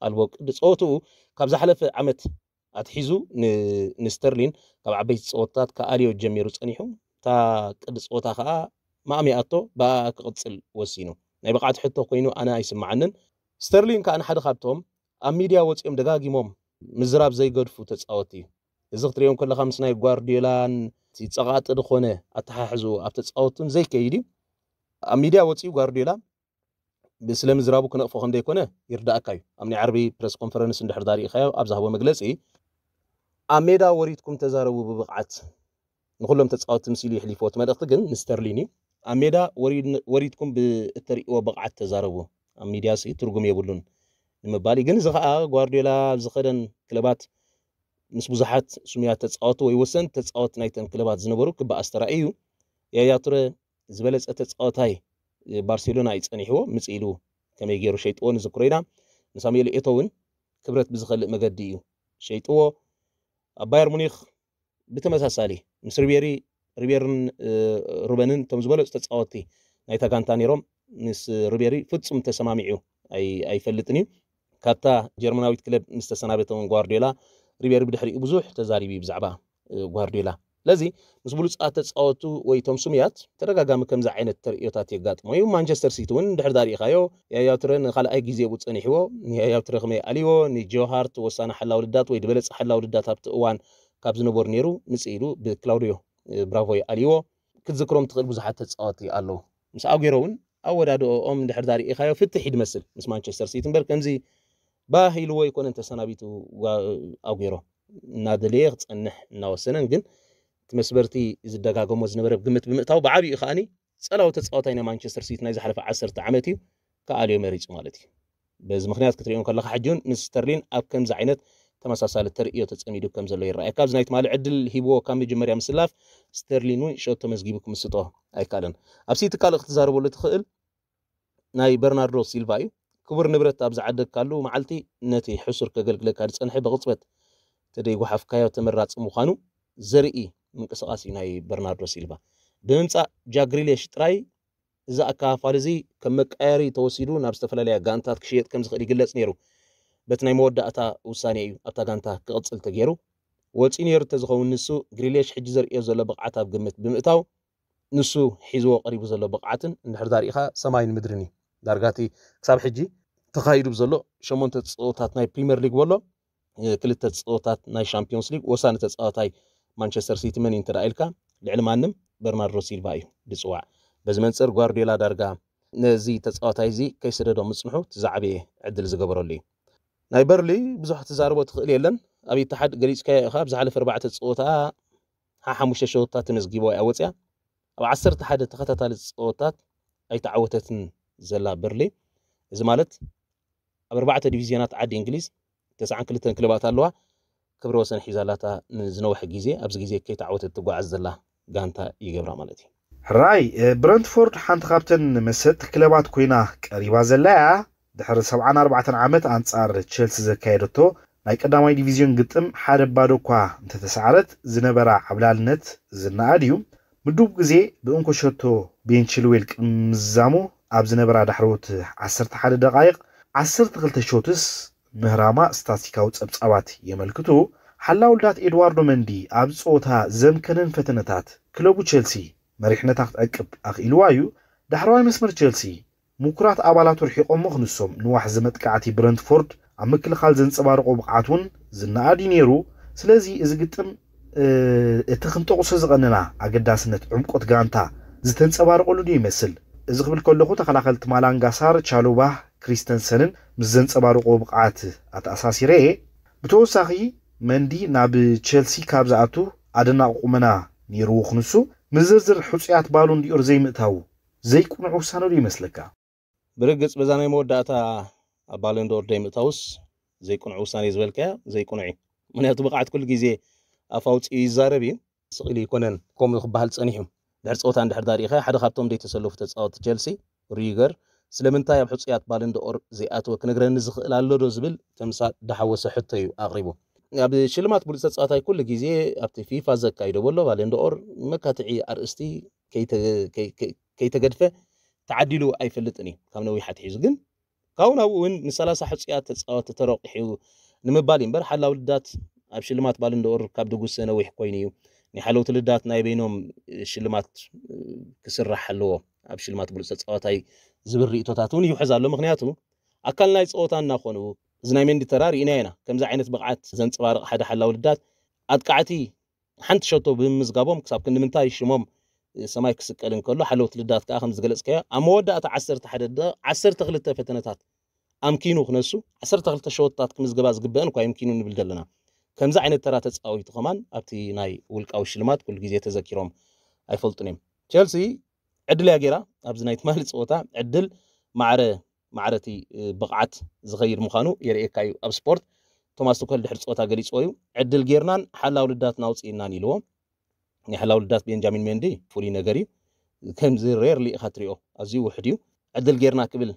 ኣልቦ ቅዲ ፀወትኡ ካብ ዝሓለፈ ዓመት اتحزو نسترلين طبعا بيت صوتات كاريو جميرو صنيحو تا قد صوتا خا ما امي اتو با كقتل وسينو ناي بقات حتو كوينو انا يسمعنن سترلين كان حدا خابتهم اميديا وصيم دغاغيموم مزراب زي غدفو تصاوتي ازغ تريون كل خمس ناي غوارديولان تي صقات دخونه اتحزو اب تصاوتن زي كيدي اميديا وصي غوارديولان بسلا مزرابو كنقفو خندي كونه يرد اكاي امني عربي بريس كونفرنس ندحر داري خايو ابزا هو مجلسي ኣብ ሜዳ ወሪድኩም ተዛረቡ ብብቕዓት ንኩሎም ተፃወቲ ምሲሉ ይሕሊፎ እቲ መልእኽቲ ግን ንስተርሊን እዩ ኣብ ሜዳ ወሪድኩም ብእተርእይዎ ብቕዓት ተዛረቡ ኣብ ሚድያ ትርጉም የብሉን ንምባል እዩ ግን እዚ ከዓ ጓርዲዮላ ዝኸደን ክለባት ምስ ብዙሓት ሱሙያት ተፃወቱ ወይ ወሰንቲ ተፃወቲ ናይተን ክለባት ዝነበሩ ክበኣስ ተራእዩ እዩ ያያ ቱረ ዝበለፀ ተፃወታይ ባርሴሎና ይፀኒሕዎ ምፅኢሉ ከመይ ገይሩ ሸይጥዎ ንዝክሮ ኢና ንሳሙኤል ኤቶ እውን ክብረት ብዝኸልእ መገዲ እዩ ሸይጥዎ ባየር ሙኒክ ብተመሳሳሊ ምስ ሪቤሪ ሪቤርን ሩበንን እቶም ዝበለፁ ተፃወቲ ናይታ ጋንታ ነይሮም ምስ ሪቤሪ ፍፁም ተሰማሚዑ ኣይፈልጥን እዩ ካብታ ጀርመናዊት ክለብ ምስ ተሰናበተ ጓርዲዮላ ሪቤሪ ብድሕሪኡ ብዙሕ ተዛሪብ እዩ ብዛዕባ ጓርዲዮላ لذي مسبولس أتت أوتو ويتم سميات ترى جام كم زعين الترقيات يجات ما يوم مانشستر سيتون دحر داري خيو يا يا ترى نخال أي جزء بوت نحوه يا يا ترى خمي عليو نجوهارت وسنا حلا وردات ويدبلس حلا وردات هبت وان كابزنو بورنيرو نسيرو بكلاوريو برافو يا عليو كذ كروم تقلب زحت أتي الله مس أوجرون أول دادو أم دحر داري خيو في التحيد مثل مس مانشستر سيتون بر كم زي باهيلو يكون أنت سنابيتو وأوجرو نادليغت أنح نوسنن جن መስበርቲ ዝደጋገሞ ዝነበረ ግምት ብምእታው ብዓብዩ ከዓኒ ፀላዊ ተፃወታይ ናይ ማንቸስተር ሲቲ ናይ ዝሓለፈ ዓሰርተ ዓመት እዩ ከኣልዮ መሪፁ ማለት እዩ በዚ ምክንያት ክትሪኦም ከለካ ሕጂ እውን ምስ ስተርሊን ኣብ ከምዚ ዓይነት ተመሳሳሊ ተርእዮ ተፀሚዱ ከም ዘሎ ይረኣየ ካብዚ ናይ ትማሊ ዕድል ሂብዎ ካብ መጀመርያ ምስላፍ ስተርሊን እውን ሸቶ መዝጊቡ ክምስጦ ኣይካኣለን ኣብ ሲቲ ካልእ ክትዛረበሉ ትኽእል ናይ በርናርዶ ሲልቫ እዩ ክቡር ንብረት ኣብ ዝዓደግካሉ መዓልቲ ነቲ ሕሱር ከገልግለካ ዝፀንሐ ብቕፅበት ተደይጓሓፍካዮ ተመራፂ ምዃኑ ዘርኢ ምንቅስቓስ እዩ ናይ በርናርዶ ሲልቫ ብምምፃእ ጃክ ግሪሊሽ ጥራይ እዚ ኣከፋፋል እዚ ከም መቃየሪ ተወሲዱ ናብ ዝተፈላለያ ጋንታት ክሽየጥ ከም ዝኽእል ይግለጽ ነይሩ በቲ ናይ መወዳእታ ውሳኔ እዩ ኣብታ ጋንታ ክቕፅል ተገይሩ ወፂ ነይሩ እተዝኸውን ንሱ ግሪሌሽ ሕጂ ዘርእዮ ዘሎ ብቕዓት ኣብ ግምት ብምእታው ንሱ ሒዝዎ ቀሪቡ ዘሎ ብቕዓትን እንድሕር ዳርኢኻ ሰማይን ምድርን እዩ ዳርጋቲ ክሳብ ሕጂ ተኻይዱ ብዘሎ ሸሞንተ ፀወታት ናይ ፕሪምየር ሊግ በሎ ክልተ ፀወታት ናይ ሻምፒዮንስ ሊግ ወሳኒ ተፃወታይ ማንቸስተር ሲቲ መን ኢንተር አይልካ ልዕሊ ማንም በርናርዶ ሲልቫ እዩ ብፅዋዕ በዚ መንፅር ጓርዲዮላ ዳርጋ ነዚ ተፃዋታይ እዚ ከይሰደዶ ምፅንሑ ትዛዕበየ ዕድል ዝገበረሉ እዩ ናይ በርሊ ብዙሕ ትዛርቦ ትኽእል የለን ኣብ ኢትሓድ ገሊፅካዮ ኢኻ ብዝሓለፈ ኣርባዕተ ፀወታ ሓሙሽተ ሸወታት ተመዝጊቦ እያ ወፅያ ኣብ ዓሰርተ ሓደ ተኸታታሊ ፀወታት ኣይተዓወተትን ዘላ በርሊ እዚ ማለት ኣብ ኣርባዕተ ዲቪዝዮናት ዓዲ እንግሊዝ ተስዓን ክልተን ክለባት ኣለዋ ክብረ ወሰን ሒዛላታ ንዝነውሐ ግዜ ኣብዚ ግዜ ከይተዓወተ ትጓዓዝ ዘላ ጋንታ ይገብራ ማለት እዩ ሕራይ ብረንትፎርድ ሓንቲ ካብተን መሰጥቲ ክለባት ኮይና ቀሪባ ዘለያ ድሕሪ 74 ዓመት ኣንጻር ቸልሲ ዘካየደቶ ናይ ቀዳማይ ዲቪዝዮን ግጥም ሓደ ባዶ እኳ እንተተሰዓረት ዝነበራ ዓብላልነት ዝነኣድ እዩ ምዱብ ግዜ ብእንኮሸቶ ቤንችልዌል ቅድሚ ምዛሙ ኣብ ዝነበራ ዳሕርዎት 11 ደቃይቕ 12 ሾትስ ምህራማ ስታስቲካው ጸብጻባት የመልክቱ ሓላ ውልዳት ኤድዋርዶ መንዲ ኣብ ፆታ ዘምከነን ፈተነታት ክለቡ ቸልሲ መሪሕነታ ክትዕቅብ ኣኽኢልዋ እዩ ዳሕረዋይ መስመር ቸልሲ ምኩራት ኣባላቱ ርሒቖሞ ክንሶም ንዋሕ ዘመጥቃዕቲ ብረንትፎርድ ኣብ ምክልኻል ዘንፀባርቆ ብቕዓት እውን ዝነኣድ ነይሩ ስለዚ እዚ ግጥም እቲ ክንጠቕሶ ዝቐንና ኣገዳስነት ዕምቆት ጋንታ ዝተንፀባርቐሉ ዶ ይመስል እዚ ክብል ከለኹ ተኸላኸልቲ ማላንጋሳር ቻሉባህ ክሪስተንሰንን ምስ ዘንፀባርቆ ብቕዓት ኣተኣሳሲረ እየ ብተወሳኺ መንዲ ናብ ቸልሲ ካብ ዝኣቱ ኣደናቕ ቁመና ነይርዎ ክንሱ ምዝርዝር ሕፁያት ባሉ እንዲኦር ዘይምእታው ዘይቁኑዕ ውሳነ ዶ ይመስለካ ብርግፅ በዛ ናይ መወዳእታ ኣብ ባለንዶር ደይምእታውስ ዘይቁኑዕ ውሳነ ዝበልከያ ዘይቁኑዕ እዩ ምክንያቱ ብቕዓት ኩሉ ግዜ ኣፋውፂ ይዛረብ እዩ ስቕሊ ይኮነን ከምኡ ክበሃል ፀኒሕ እዩ در صوت اند حرداری خا حد خرطوم دیت سلوف تز آت چلسی ریگر سلامتای به حضیات بالند آر زیات و کنگران نزخ لالو روزبل تمسات دحوس حطیو آغربو عبد شلمات بولیس تز آتای کل گیزی عبت فیفا زکای رو بله بالند آر مکاتعی آرستی کیت کیت کدفه تعدیلو ای فلت اینی کامنوی حد حیزگن کاون او این مثال صح حضیات تز آت تراقحیو نمی بالیم بر حالا ولدات عبد شلمات بالند آر کابدوگوسنا ویح کوینیو نحلو تلدات نايبينوم شلمات كسر حلو حلوه أب شلمات بلو ستسقاتي زبر ريطو تاتون يو حزار لو مغنياتو أكل نايس قوتان ناخونو زنايمين من دي تراري إنينا كمزا عينت بقعات زن تسوارق حدا حلو لدات أدقعتي حنت شوتو بمزقابوم كساب كن منتاي شموم سماي كسك ألين كلو حلو تلدات كاخن زقلس كيا أم ودا أتا عسر تحدد عسر تغلطة فتنتات كينو خنسو عسر تغلطة شوتات كمزقباز قبان وكا يمكينو نبلدلنا ከምዚ ዓይነት ተራ ተፃወቲ ኸማን ኣብቲ ናይ ውልቃዊ ሽልማት ኩሉ ግዜ ተዘኪሮም ኣይፈልጡን እዮም ቸልሲ ዕድል እያ ገይራ ኣብዚ ናይ ትማሊ ፀወታ ዕድል ማዕረ ማዕረቲ ብቕዓት ዝኸይድ ምዃኑ የርእየካ እዩ ኣብ ስፖርት ቶማስ ቱከል ድሕሪ ፀወታ ገሊፅዎ እዩ ዕድል ጌርናን ሓላው ልዳት ናውፅኢናን ኢልዎ ናይ ሓላው ልዳት ቤንጃሚን ሜንዲ ፍሉይ ነገር እዩ ከምዚ ሬርሊ ኢኻ ትሪኦ ኣዝዩ ውሕድ እዩ ዕድል ጌርና ክብል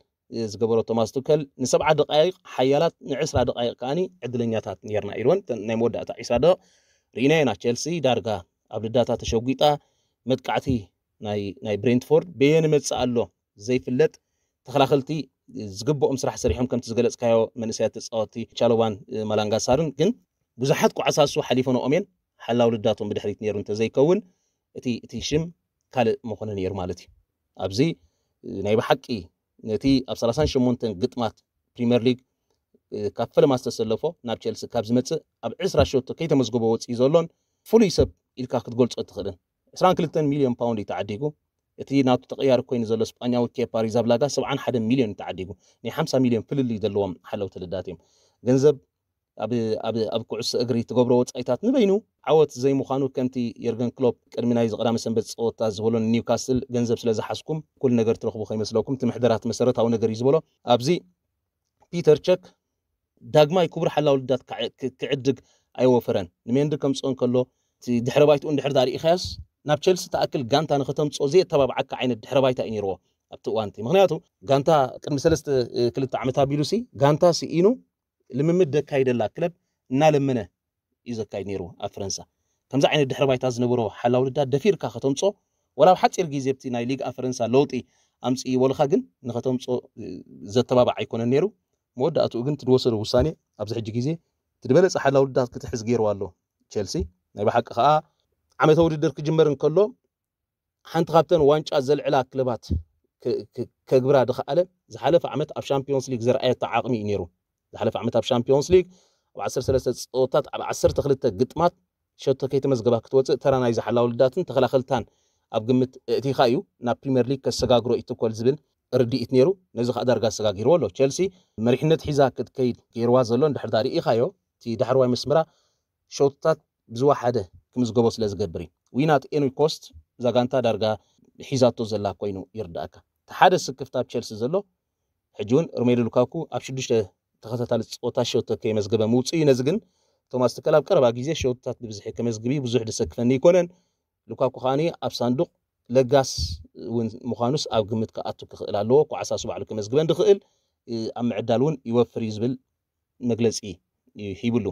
ዝገበሮ ተማስተከል ንሰብዓ ደቃይቅ ሓያላት ንዕስራ ደቃይቅ ከዓኒ ዕድለኛታት ነርና ኢልወን ናይ መወዳእታ ዒስራ ደቕ ርኢና ኢና ቸልሲ ዳርጋ ኣብ ልዳታ ተሸጒጣ መጥቃዕቲ ናይ ብሬንትፎርድ በየኒ መፅእ ኣሎ ዘይፍለጥ ተኸላኸልቲ ዝግብኦም ስራሕ ሰሪሖም ከምቲ ዝገለፅካዮ መንእሰያት ተፃወቲ ቻሎዋን መላንጋሳርን ግን ብዙሓት ኳዕሳሱ ሓሊፎኖኦም እየን ሓላው ልዳቶም ብድሕሪት ነይሩ እንተዘይከውን እቲ እቲ ሽም ካልእ ምኾነ ነይሩ ማለት እዩ ኣብዚ ናይ ብሓቂ نتی ابسلاسان شمونتن گتمات پریمر لیگ کافل ماست سلفو ناب چلسی کابز متس اب عصر شد کیت مزگو بود ایزولون فلی سب ایل کاکت گلتس اتخرن اسران کلتن میلیون پوندی تعدیگو اتی ناتو تغییر کوین زل اسپانیا و کی پاریز ابلاگا سب عن حد میلیون تعدیگو نی حمسه میلیون فلی دلوام حلو تلداتیم گنزب ኣብ ኩዕሶ እግሪ ትገብሮ ወፃኢታት ንበይኑ ዓወት ዘይምዃኑ ከምቲ የርገን ክሎፕ ቅድሚ ናይ ዝቐዳመ ሰንበት ፀወትታት ዝበሎን ኒውካስል ገንዘብ ስለ ዝሓዝኩም ኩሉ ነገር ትረኽቡ ከይመስለኩም እቲ ምሕደራት መሰረታዊ ነገር እዩ ዝበሎ ኣብዚ ፒተር ቸክ ዳግማይ ክቡር ሓላዊ ልዳት ክዕድግ ኣይወፈረን ንሜንዲ ከምፅኦን ከሎ እቲ ድሕረ ባይትኡ እንድሕር ዳርኢኸያስ ናብ ቸልሲ ተኣክል ጋንታ ንክተምፅኦ ዘየተባብዓካ ዓይነት ድሕረ ባይታ እዩ ነይርዎ ኣብቲ እዋንቲ ምክንያቱ ጋንታ ቅድሚ ሰለስተ ክልተ ዓመት ኣቢሉ ሲ ጋንታ ስኢኑ ልምምድ ዘካይደላ ክለብ እናለመነ እዩ ዘካይድ ነይሩ ኣብ ፈረንሳ ከምዚ ዓይነት ድሕረ ባይታ ዝነበሮ ሓላው ልዳ ደፊርካ ከተምፆ ወላ ኣብ ሓፂር ግዜ ብቲ ናይ ሊግ ኣብ ፈረንሳ ለውጢ ኣምፅኢዎልካ ግን ንኸተምፆ ዘተባባዕ ኣይኮነን ነይሩ መወዳእትኡ ግን ትንወሰዶ ውሳኔ ኣብዚ ሕጂ ግዜ ትድበለፀ ሓላው ልዳ ክትሕዝ ገይሩ ኣሎ ቸልሲ ናይ ብሓቂ ከዓ ዓመተ ውድድር ክጅመር እንከሎ ሓንቲ ካብተን ዋንጫ ዘልዕላ ክለባት ከግብራ ድኸኣለ ዝሓለፈ ዓመት ኣብ ሻምፒዮንስ ሊግ ዘረኣየታ ዓቕሚ እዩ ነይሩ ዝሓለፈ ዓመት ኣብ ሻምፒዮንስ ሊግ ኣብ 13 ፀወታት ኣብ 12 ግጥማት ሸቶ ከይተመዝገባ ክትወፅእ ተራ ናይ ዝሓላ ውልዳትን ተኸላኸልታን ኣብ ግምት እቲኻ እዩ ናብ ፕሪምየር ሊግ ከሰጋግሮ ይትኮል ዝብል ርድኢት ነይሩ ነዚ ከዓ ዳርጋ ኣሰጋጊርዎ ኣሎ ቸልሲ መሪሕነት ሒዛ ክትከይድ ገይርዋ ዘሎ እንድሕር ዳርኢኻዮ እቲ ዳሕርዋይ መስመራ ሸውትታት ብዝወሓደ ክምዝገቦ ስለ ዝገብር እዩ ዊናት ኤኒኮስት እዛ ጋንታ ዳርጋ ሒዛቶ ዘላ ኮይኑ ይርዳእካ እቲ ሓደ ስክፍቲ ኣብ ቸልሲ ዘሎ ሕጂ እውን ሮሜሎ ሉካኩ ኣብ ሽዱሽተ ተኸታታሊ ፀወታ ሸውተት ከየመዝገበ ምውፅኡ ነዚ ግን ቶማስ ተከል ኣብ ቀረባ ግዜ ሸውትታት ብብዝሒ ከመዝግቢ ብዙሕ ደሰክፈኒ ይኮነን ሉካኩ ከዓኒ ኣብ ሳንዱቕ ለጋስ እውን ምዃኑስ ኣብ ግምት ክኣቱ ክኽእል ኣለዎ ኳዕሳሱ ባዕሉ ከመዝግበ ንኽእል ኣብ ምዕዳል እውን ይወፍር እዩ ዝብል መግለፂ ሂብሉ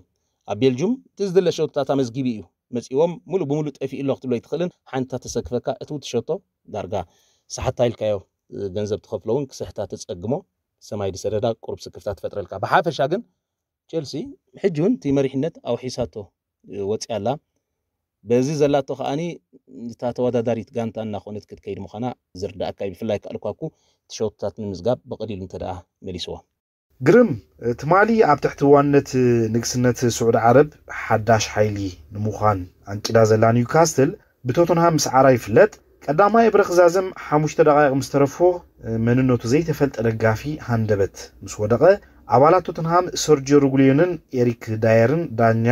ኣብ ቤልጅም እቲ ዝደለ ሸውትታት ኣመዝጊቢ እዩ መፂዎም ሙሉእ ብሙሉእ ጠፊእ ኣሎ ክትብሎ ኣይትኽእልን ሓንታ ተሰክፈካ እቲ ትሸቶ ዳርጋ ሰሓታ ኢልካዮ ገንዘብ ትኸፍሎ እውን ክስሕታ ተፀግሞ ሰማይ ድሰደዳ ቁርብ ስክፍታት ፈጥረልካ ብሓፈሻ ግን ቸልሲ ሕጂ እውን እቲ መሪሕነት ኣውሒሳቶ ወፂ ኣላ በዚ ዘላቶ ከዓኒ እታ ተወዳዳሪት ጋንታ እናኮነት ክትከይድ ምኳና ዝርዳእካ እዩ ብፍላይ ከዓ ልኳኩ ትሸውትታት ንምዝጋብ ብቐሊሉ እንተ ደኣ መሊስዎ ግርም ትማሊ ኣብ ትሕቲ ዋንነት ንግስነት ስዑድ ዓረብ ሓዳሽ ሓይሊ ንምዃን ኣንቂዳ ዘላ ኒውካስትል ብቶተንሃም ሰዓራ ይፍለጥ ቀዳማይ ብረክዛዝም ሓሙሽተ ደቃይቅ ምስ ተረፍዎ መንነቱ ዘይተፈልጠ ደጋፊ ሃንደበት ምስ ወደቐ ኣባላት ቶተንሃም ሰርጅዮ ሩጉልዮንን ኤሪክ ዳየርን ዳኛ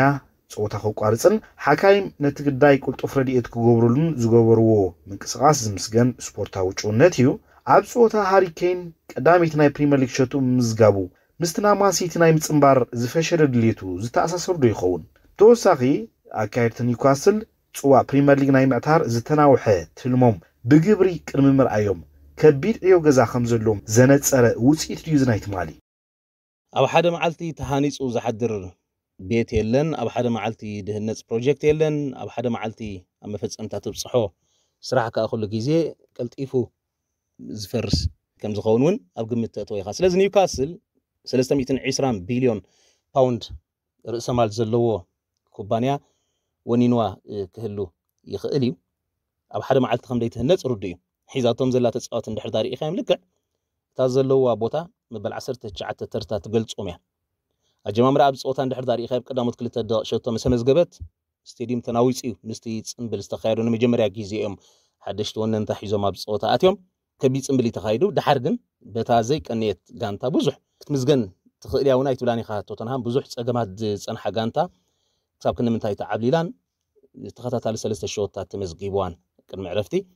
ፀወታ ከቋርፅን ሓካይም ነቲ ግዳይ ቅልጡፍ ረድኤት ክገብረሉን ዝገበርዎ ምንቅስቓስ ዝምስገን ስፖርታዊ ጭውነት እዩ ኣብ ፀወታ ሃሪኬን ቀዳሚት ናይ ፕሪምየር ሊግ ሸጡ ምምዝጋቡ ምስቲ ናማሲቲ ናይ ምፅምባር ዝፈሸደ ድሌቱ ዝተኣሳሰሩ ዶ ይኸውን ተወሳኺ ኣካየድቲ ኒውካስል ፅዋዕ ፕሪምየር ሊግ ናይ ምዕታር ዝተናውሐ ትልሞም ብግብሪ ቅድሚ ምርኣዮም ከቢድ ዕዮ ገዛ ከም ዘሎም ዘነፀረ ውፅኢት ድዩ ዝናይ ትማሊ ኣብ ሓደ መዓልቲ ተሃኒፁ ዝሓድር ቤት የለን ኣብ ሓደ መዓልቲ ድህነፅ ፕሮጀክት የለን ኣብ ሓደ መዓልቲ ኣብ መፈፀምታ ትብፅሖ ስራሕ ከዓ ኩሉ ግዜ ቀልጢፉ ዝፈርስ ከም ዝኸውን እውን ኣብ ግምት ተእተወ ኢኻ ስለዚ ኒውካስል 320 ቢልዮን ፓውንድ ርእሰ ማል ዘለዎ ኩባንያ ወኒንዋ ክህሉ ይኽእል እዩ ኣብ ሓደ መዓልቲ ከምደይ ትህነፅ ርዱ እዩ حيزاتهم زلات تسقط عند حرداري إخيم لكر تازلوا بوتا مبل عصر تجعت ترتا تقلت أمي أجمع مرأة بسقط عند حرداري إخيم كده متكلة دا شرطة مسمز جبت استديم تناويس إيو نستيت نبل استخير ونمي جمرة جيزي أم حدش تون أنت حيزوم بسقط أتيم كبيت نبل تخيرو دحرجن بتعزيك أنيت جانتا بزح مزجن تخيل يا ونايت بلاني خا توتنهام بزح أجمعت سن حجانتا كتاب كنا من تايت عبليلان تخطت على سلسلة شوطات مزجيبوان كان معرفتي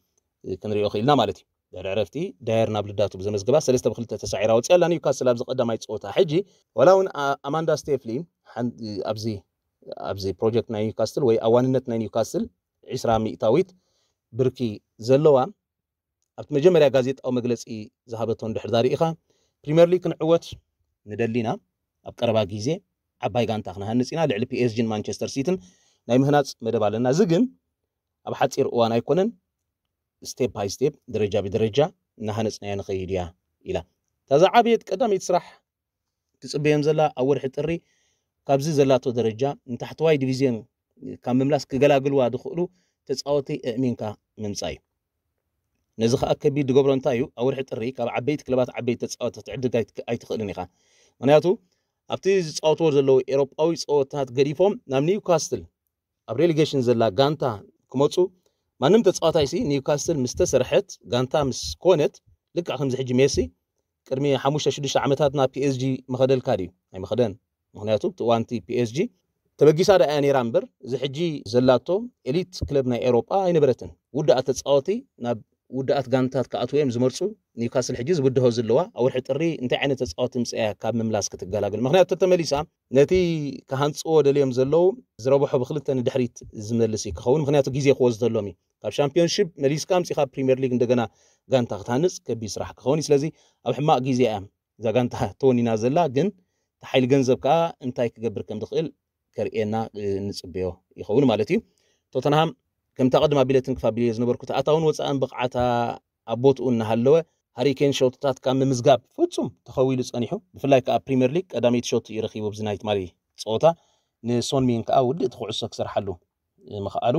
ክንሪኦ ክኢልና ማለት እዩ ድሕሪ ዕረፍቲ ዳየር ናብ ልዳቱ ብዘመዝግባ ሰለስተ ብክልተ ተሳዒራ ወፅያ ኣላ ኒውካስል ኣብዚ ቀዳማይ ፀወታ ሕጂ ዋላ እውን ኣማንዳ ስቴፍሊ ኣብዚ ኣብዚ ፕሮጀክት ናይ ኒውካስትል ወይ ኣዋንነት ናይ ኒውካስትል 20 ሚእታዊት ብርኪ ዘለዋ ኣብቲ መጀመርያ ጋዜጣዊ መግለፂ ዝሃበቶ እንድሕር ዛርኢኻ ፕሪምየር ሊግ ክንዕወት ንደሊና ኣብ ቀረባ ግዜ ዓባይ ጋንታ ክንሃንፅ ኢና ልዕሊ ፒኤስጂን ማንቸስተር ሲቲን ናይ ምህናፅ መደብ ኣለና እዚ ግን ኣብ ሓፂር እዋን ኣይኮነን ستيب باي ستيب درجة بدرجة نهانسنا نخيد يا إلى تازا عبيت قدام يتسرح تصبيهم زلا أول حتري ካብዚ ዘላቶ ደረጃ ንታሕተዋይ ዲቪዝዮን ካብ ምምላስ ክገላግልዋ ዝኽእሉ ተፃወቲ ኣእሚንካ ምምፃእ እዩ ነዚ ከዓ ከቢድ ዝገብሮ እንታይ እዩ ኣብ ወርሒ ጥሪ ካብ ዓበይቲ ክለባት ዓበይቲ ተፃወቲ ክትዕድግ ኣይትኽእልን ኢኻ ምክንያቱ ኣብቲ ዝፃወትዎ ዘለዉ ኤሮጳዊ ፀወታት ገዲፎም ናብ ኒውካስትል ኣብ ሬሊጌሽን ዘላ ጋንታ ክመፁ ማንም ተፃዋታይ ሲ ኒውካስትል ምስ ተሰርሐት ጋንታ ምስ ኮነት ልክዕ ከምዚ ሕጂ ሜሲ ቅድሚ ሓሙሽተ ሽዱሽተ ዓመታት ናብ ፒኤስጂ መኸደልካ ድዩ ናይ መኸደን ምክንያቱ እዋንቲ ፒኤስጂ ተበጊሳ ዳ እያ ነይራ እምበር እዚ ሕጂ ዘላቶ ኤሊት ክለብ ናይ ኤሮጳ ኣይነበረትን ውዳእ ተፃወቲ ናብ ውድኣት ጋንታት ክኣት ወዮም ዝመርፁ ኒውካስል ሕጂ ዝብድሆ ዘለዋ ኣብ ወርሒ ጥሪ እንታይ ዓይነት ተፃወቲ ምፅያ ካብ ምምላስ ክትገላገል ምክንያቱ ተመሊሳ ነቲ ክሃንፅዎ ደልዮም ዘለው ዝረብሖ ብክልተ ንድሕሪት ዝመልስ እዩ ክኸውን ምክንያቱ ግዜ ክወዝ ዘሎም እዩ ካብ ሻምፒዮንሽፕ መሊስካ ምፅኻ ፕሪምየር ሊግ እንደገና ጋንታ ክትሃንፅ ከቢድ ስራሕ ክኸውን እዩ ስለዚ ኣብ ሕማቅ ግዜ እያ እዛ ጋንታ ተወኒና ዘላ ግን ተሓይሊ ገንዘብ ከዓ እንታይ ክገብር ከም ትኽእል ከርእየና ንፅበዮ ይኸውን ማለት እዩ ቶተንሃም ከምታ ቀድማ ቢለትን ክፋቢል እየ ዝነበርኩ ኣታውን ወፃእን ብቕዓታ ኣብ ቦትኡ እናሃለወ ሃሪኬን ሸውትታት ካብ ምምዝጋብ ፍፁም ተኸዊሉ ፀኒሑ ብፍላይ ከዓ ፕሪምየር ሊግ ቀዳመይቲ ሸውት እዩ ረኪቡ ብዝናይት ማለ ፀወታ ንሶንሚን ከዓ ውድእቲ ኩዕሶ ክሰርሓሉ ምኽኣሉ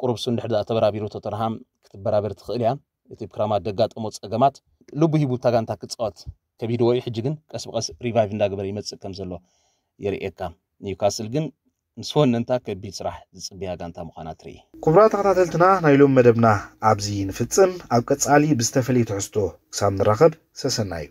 ቁሩብ ሱ እንድሕር ተበራቢሩ ቶተንሃም ክትበራበር ትኽእል እያ እቲ ብክራማ ደጋጠሞ ፀገማት ልቡ ሂቡ ታጋንታ ክፃወት ከቢድዎ እዩ ሕጂ ግን ቀስ ብቀስ ሪቫይቭ እንዳገበረ ይመፅእ ከም ዘሎ የርእየካ ኒውካስል ግን ምስ ወነንታ ከቢድ ስራሕ ዝፅበያ ጋንታ ምዃና ትርኢ ክቡራ ተኸታተልትና ናይ ሎም መደብና ኣብዚ ንፍፅም ኣብ ቀፃሊ ብዝተፈለየ ትሕዝቶ ክሳብ ንራኸብ ሰሰና እዩ